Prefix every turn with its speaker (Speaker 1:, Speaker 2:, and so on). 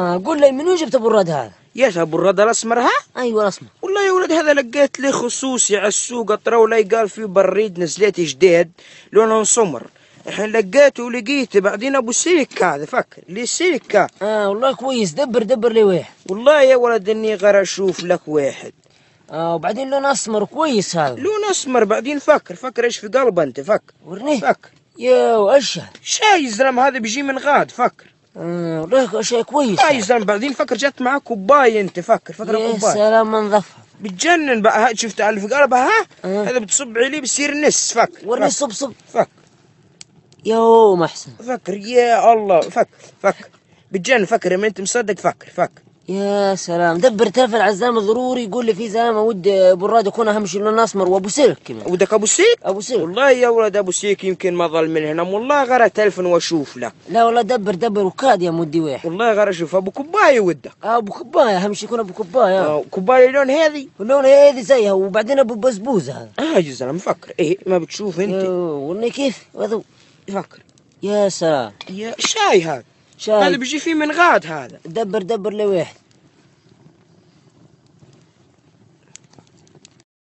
Speaker 1: قول لي من وين جبت ابو الرد هذا؟ يا ابو الرد الاسمر ها؟ ايوه الاسمر والله يا ولد هذا لقيت لي خصوصي على السوق ترى قال يقال فيه بريد نزلت جديد لونه سمر الحين لقيته ولقيته بعدين ابو سيك هذا فكر لي سيك اه والله كويس دبر دبر لي واحد والله يا ولد اني غير اشوف لك واحد اه وبعدين لون اسمر كويس هذا لون اسمر بعدين فكر فكر ايش في قلبه انت فكر ورني فكر يا واشهد شاي الزلم هذا بيجي من غاد فكر راه شيء كويس يا زلمه بعدين فكر جات معاك كوباي انت فكر فكر كوباي يا سلام نظفها بتجنن بقى شفت الف قلبها ها أه. هذا بتصب عليه بصير نس فكر ورني صب صب فكر يا محسن فكر يا الله فكر فكر بتجنن فكر يا ما انت مصدق فكر فكر يا سلام دبر تلفن على الزلمه ضروري يقول لي في زلمه ود براد يكون اهم شيء لون اسمر وابو سلك كمان ودك ابو سلك؟ ابو سلك والله يا ولد ابو سلك يمكن ما ظل من هنا والله غير تلفن واشوف لك لا والله دبر دبر وكاد يا مودي واحد والله غير اشوف ابو كبايه ودك آه، ابو كبايه اهم شيء يكون ابو كبايه آه كبايه لون هذي لون هذي زيها وبعدين ابو بزبوزه هذا اه يا زلمه فكر ايه ما بتشوف انت والله كيف هذا فكر يا سلام يا شاي هذا شاي هذا بيجي فيه من غاد هذا دبر دبر لواحد